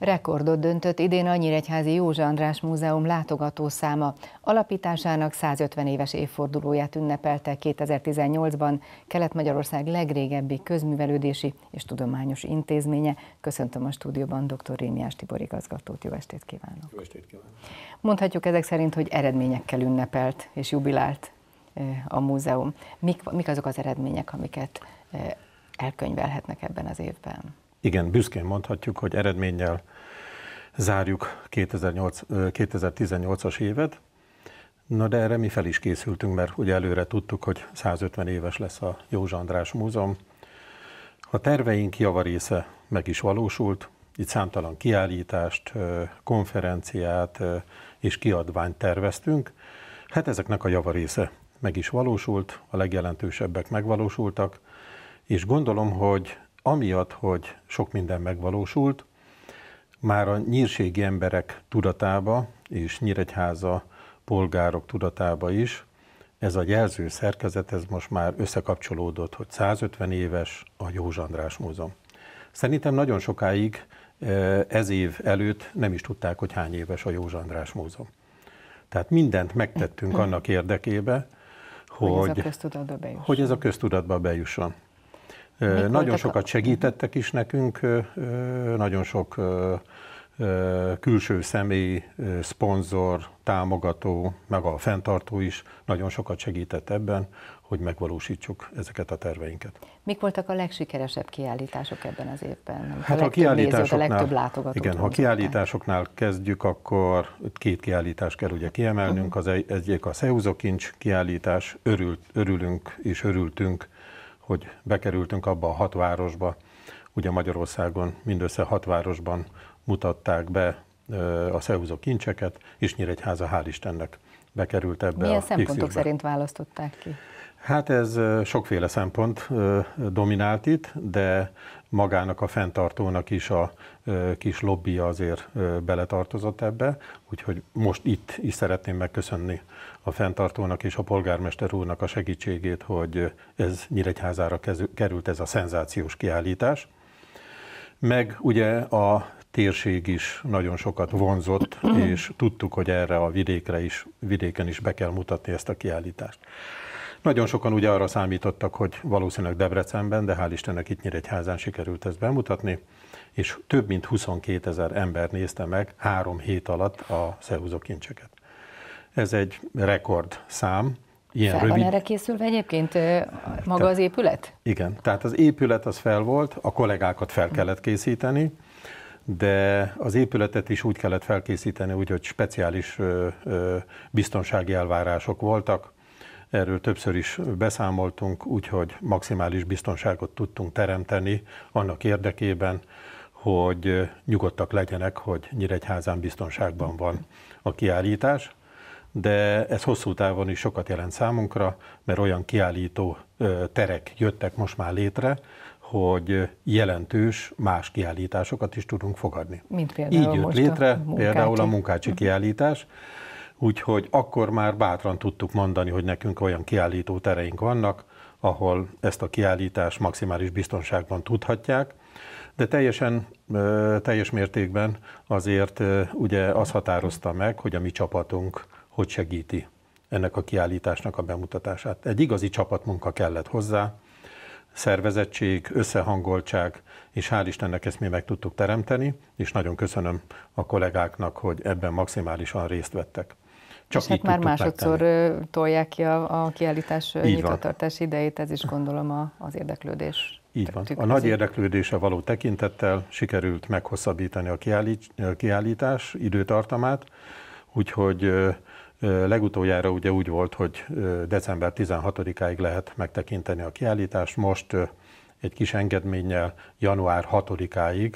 Rekordot döntött idén a Nyíregyházi Józsa András Múzeum látogatószáma. Alapításának 150 éves évfordulóját ünnepelte 2018-ban Kelet-Magyarország legrégebbi közművelődési és tudományos intézménye. Köszöntöm a stúdióban dr. Rémiás Tibor igazgatót. Jó estét kívánok! Jó estét kívánok! Mondhatjuk ezek szerint, hogy eredményekkel ünnepelt és jubilált a múzeum. Mik, mik azok az eredmények, amiket elkönyvelhetnek ebben az évben? igen, büszkén mondhatjuk, hogy eredménnyel zárjuk 2008, 2018-as évet, Na de erre mi fel is készültünk, mert ugye előre tudtuk, hogy 150 éves lesz a Józsa András Múzeum. A terveink javarésze meg is valósult, itt számtalan kiállítást, konferenciát és kiadványt terveztünk. Hát ezeknek a javarésze meg is valósult, a legjelentősebbek megvalósultak, és gondolom, hogy amiatt, hogy sok minden megvalósult, már a nyírségi emberek tudatába és Nyíregyháza polgárok tudatába is ez a jelző szerkezet, ez most már összekapcsolódott, hogy 150 éves a Józs András Múzeum. Szerintem nagyon sokáig e, ez év előtt nem is tudták, hogy hány éves a Józs András Múzeum. Tehát mindent megtettünk annak érdekébe, hogy, hogy ez a köztudatba bejusson. Mit nagyon sokat segítettek is nekünk, nagyon sok külső személy, szponzor, támogató, meg a fenntartó is nagyon sokat segített ebben, hogy megvalósítsuk ezeket a terveinket. Mik voltak a legsikeresebb kiállítások ebben az évben? Hát a, a kiállításoknál, nézőt, a legtöbb látogatót igen, ha kiállításoknál kezdjük, akkor két kiállítást kell ugye kiemelnünk. Uh-huh. Az egyik a Szeúzokincs kiállítás, Örült, örülünk és örültünk hogy bekerültünk abba a hat városba, ugye Magyarországon mindössze hat városban mutatták be a szehúzó kincseket, és Nyíregyháza hál' Istennek bekerült ebbe Milyen a szempontok szerint választották ki? Hát ez sokféle szempont dominált itt, de magának a fenntartónak is a kis lobby azért beletartozott ebbe, úgyhogy most itt is szeretném megköszönni a fenntartónak és a polgármester úrnak a segítségét, hogy ez Nyíregyházára került ez a szenzációs kiállítás. Meg ugye a térség is nagyon sokat vonzott, és tudtuk, hogy erre a vidékre is, vidéken is be kell mutatni ezt a kiállítást. Nagyon sokan ugye arra számítottak, hogy valószínűleg Debrecenben, de hál' Istennek itt Nyíregyházán sikerült ezt bemutatni, és több mint 22 ezer ember nézte meg három hét alatt a Szehúzó kincseket. Ez egy rekord szám. Ilyen fel rövid... van erre készülve egyébként maga Te, az épület? Igen, tehát az épület az fel volt, a kollégákat fel kellett készíteni, de az épületet is úgy kellett felkészíteni, úgyhogy speciális ö, ö, biztonsági elvárások voltak, Erről többször is beszámoltunk, úgyhogy maximális biztonságot tudtunk teremteni annak érdekében, hogy nyugodtak legyenek, hogy Nyíregyházán biztonságban van a kiállítás, de ez hosszú távon is sokat jelent számunkra, mert olyan kiállító terek jöttek most már létre, hogy jelentős más kiállításokat is tudunk fogadni. Mint például Így jött most létre a például a munkácsi mhm. kiállítás, úgyhogy akkor már bátran tudtuk mondani, hogy nekünk olyan kiállító tereink vannak, ahol ezt a kiállítást maximális biztonságban tudhatják, de teljesen, teljes mértékben azért ugye az határozta meg, hogy a mi csapatunk hogy segíti ennek a kiállításnak a bemutatását. Egy igazi csapatmunka kellett hozzá, szervezettség, összehangoltság, és hál' Istennek ezt mi meg tudtuk teremteni, és nagyon köszönöm a kollégáknak, hogy ebben maximálisan részt vettek. Csak és hát már másodszor tenni. tolják ki a, a kiállítás nyitvatartás idejét, ez is gondolom a, az érdeklődés. Így van. A nagy érdeklődése való tekintettel sikerült meghosszabbítani a kiállít, kiállítás időtartamát, úgyhogy legutoljára ugye úgy volt, hogy december 16-áig lehet megtekinteni a kiállítást, most egy kis engedménnyel január 6-áig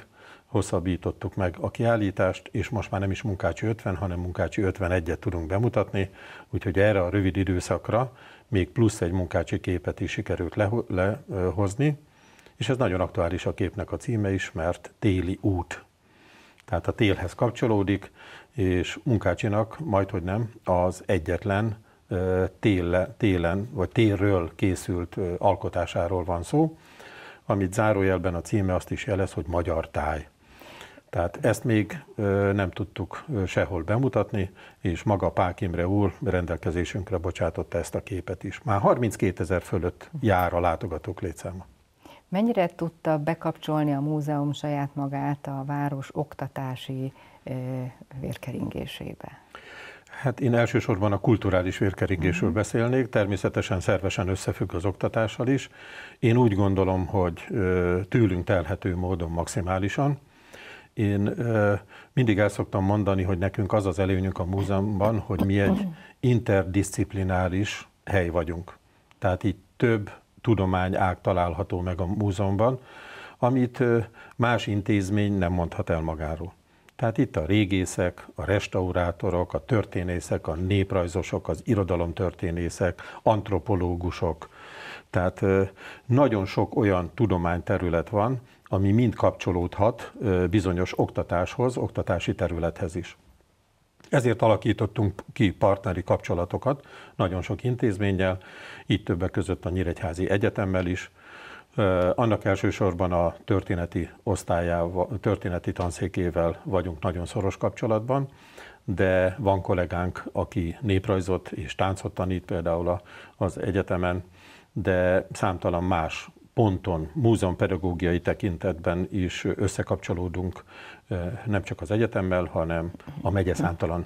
hosszabbítottuk meg a kiállítást, és most már nem is Munkácsi 50, hanem Munkácsi 51-et tudunk bemutatni, úgyhogy erre a rövid időszakra még plusz egy Munkácsi képet is sikerült lehozni, és ez nagyon aktuális a képnek a címe is, mert téli út. Tehát a télhez kapcsolódik, és Munkácsinak majd, hogy nem, az egyetlen téle, télen, vagy térről készült alkotásáról van szó, amit zárójelben a címe azt is jelez, hogy magyar táj. Tehát ezt még nem tudtuk sehol bemutatni, és maga Pák Imre úr rendelkezésünkre bocsátotta ezt a képet is. Már 32 ezer fölött jár a látogatók létszáma. Mennyire tudta bekapcsolni a múzeum saját magát a város oktatási vérkeringésébe? Hát én elsősorban a kulturális vérkeringésről uh-huh. beszélnék, természetesen szervesen összefügg az oktatással is. Én úgy gondolom, hogy tőlünk telhető módon maximálisan, én ö, mindig el szoktam mondani, hogy nekünk az az előnyünk a múzeumban, hogy mi egy interdisziplináris hely vagyunk. Tehát itt több tudományág található meg a múzeumban, amit más intézmény nem mondhat el magáról. Tehát itt a régészek, a restaurátorok, a történészek, a néprajzosok, az irodalomtörténészek, antropológusok. Tehát nagyon sok olyan tudományterület van, ami mind kapcsolódhat bizonyos oktatáshoz, oktatási területhez is. Ezért alakítottunk ki partneri kapcsolatokat nagyon sok intézménnyel, itt többek között a Nyíregyházi Egyetemmel is, annak elsősorban a történeti osztályával, történeti tanszékével vagyunk nagyon szoros kapcsolatban, de van kollégánk, aki néprajzot és táncot tanít például az egyetemen, de számtalan más ponton, múzeumpedagógiai tekintetben is összekapcsolódunk nem csak az egyetemmel, hanem a megye számtalan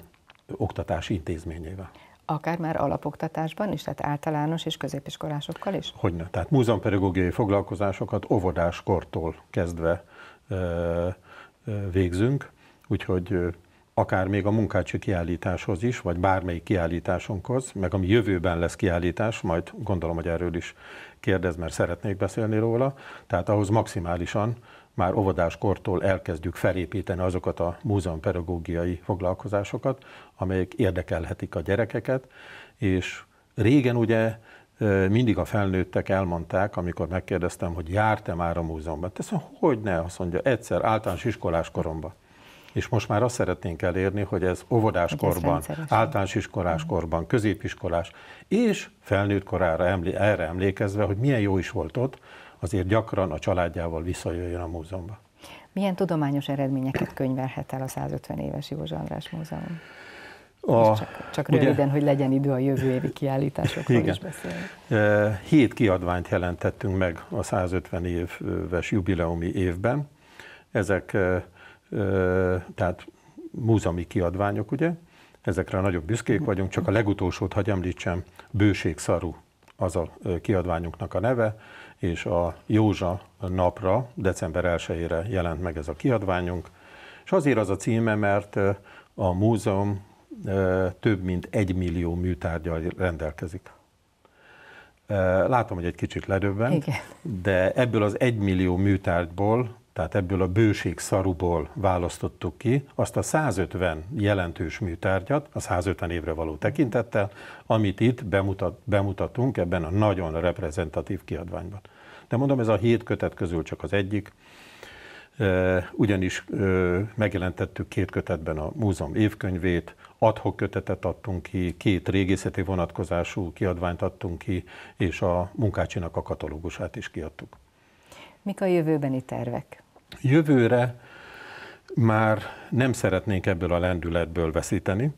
oktatási intézményével. Akár már alapoktatásban is, tehát általános és középiskolásokkal is? Hogyne. Tehát múzeumpedagógiai foglalkozásokat óvodáskortól kezdve végzünk, úgyhogy akár még a munkácsi kiállításhoz is, vagy bármelyik kiállításunkhoz, meg ami jövőben lesz kiállítás, majd gondolom, hogy erről is kérdez, mert szeretnék beszélni róla, tehát ahhoz maximálisan már óvodáskortól elkezdjük felépíteni azokat a múzeumpedagógiai foglalkozásokat, amelyek érdekelhetik a gyerekeket, és régen ugye mindig a felnőttek elmondták, amikor megkérdeztem, hogy járt-e már a múzeumban. Teszem, hát hogy ne, azt mondja, egyszer általános iskolás koromban és most már azt szeretnénk elérni, hogy ez óvodáskorban, hát ez általános iskoláskorban, mhm. középiskolás, és felnőtt korára emlé, erre emlékezve, hogy milyen jó is volt ott, azért gyakran a családjával visszajöjjön a múzeumba. Milyen tudományos eredményeket könyvelhet el a 150 éves József András Múzeum? A, csak csak ugye, röviden, hogy legyen idő a jövő évi kiállításokról igen. is beszélni. E, hét kiadványt jelentettünk meg a 150 éves jubileumi évben. Ezek e, tehát múzeumi kiadványok, ugye? Ezekre nagyon büszkék vagyunk, csak a legutolsót, hagyj említsem, bőségszarú az a kiadványunknak a neve, és a Józsa napra, december 1 jelent meg ez a kiadványunk. És azért az a címe, mert a múzeum több mint egy millió műtárgyal rendelkezik. Látom, hogy egy kicsit ledöbbent, Igen. de ebből az egymillió műtárgyból tehát ebből a bőség szaruból választottuk ki azt a 150 jelentős műtárgyat, a 150 évre való tekintettel, amit itt bemutat, bemutatunk ebben a nagyon reprezentatív kiadványban. De mondom, ez a hét kötet közül csak az egyik, ugyanis megjelentettük két kötetben a múzeum évkönyvét, adhok kötetet adtunk ki, két régészeti vonatkozású kiadványt adtunk ki, és a munkácsinak a katalógusát is kiadtuk. Mik a jövőbeni tervek? Jövőre már nem szeretnénk ebből a lendületből veszíteni.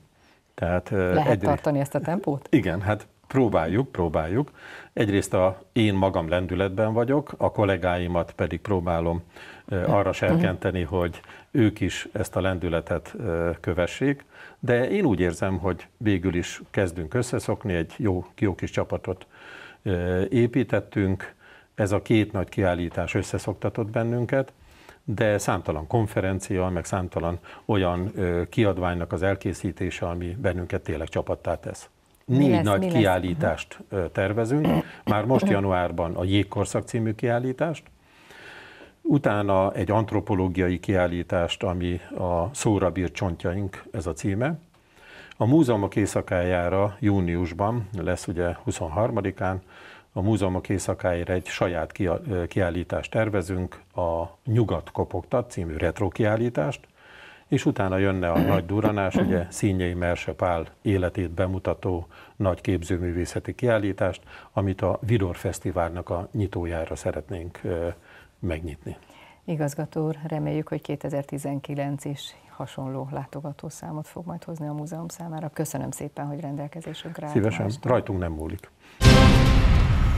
Tehát Lehet egyrészt, tartani ezt a tempót? Igen, hát próbáljuk, próbáljuk. Egyrészt a én magam lendületben vagyok, a kollégáimat pedig próbálom mhm. arra serkenteni, hogy ők is ezt a lendületet kövessék, de én úgy érzem, hogy végül is kezdünk összeszokni, egy jó, jó kis csapatot építettünk, ez a két nagy kiállítás összeszoktatott bennünket, de számtalan konferencia, meg számtalan olyan kiadványnak az elkészítése, ami bennünket tényleg csapattá tesz. Négy lesz, nagy kiállítást lesz? tervezünk, már most mhm. januárban a Jégkorszak című kiállítást, utána egy antropológiai kiállítást, ami a Szóra bír csontjaink, ez a címe. A múzeumok éjszakájára júniusban lesz ugye 23-án a múzeumok éjszakáira egy saját kiállítást tervezünk, a Nyugat kopogtat című retro kiállítást, és utána jönne a nagy duranás, ugye Színjei Merse Pál életét bemutató nagy képzőművészeti kiállítást, amit a Vidor Fesztiválnak a nyitójára szeretnénk megnyitni. Igazgató úr, reméljük, hogy 2019 is hasonló látogatószámot fog majd hozni a múzeum számára. Köszönöm szépen, hogy rendelkezésünkre állt. Szívesen, rajtunk nem múlik.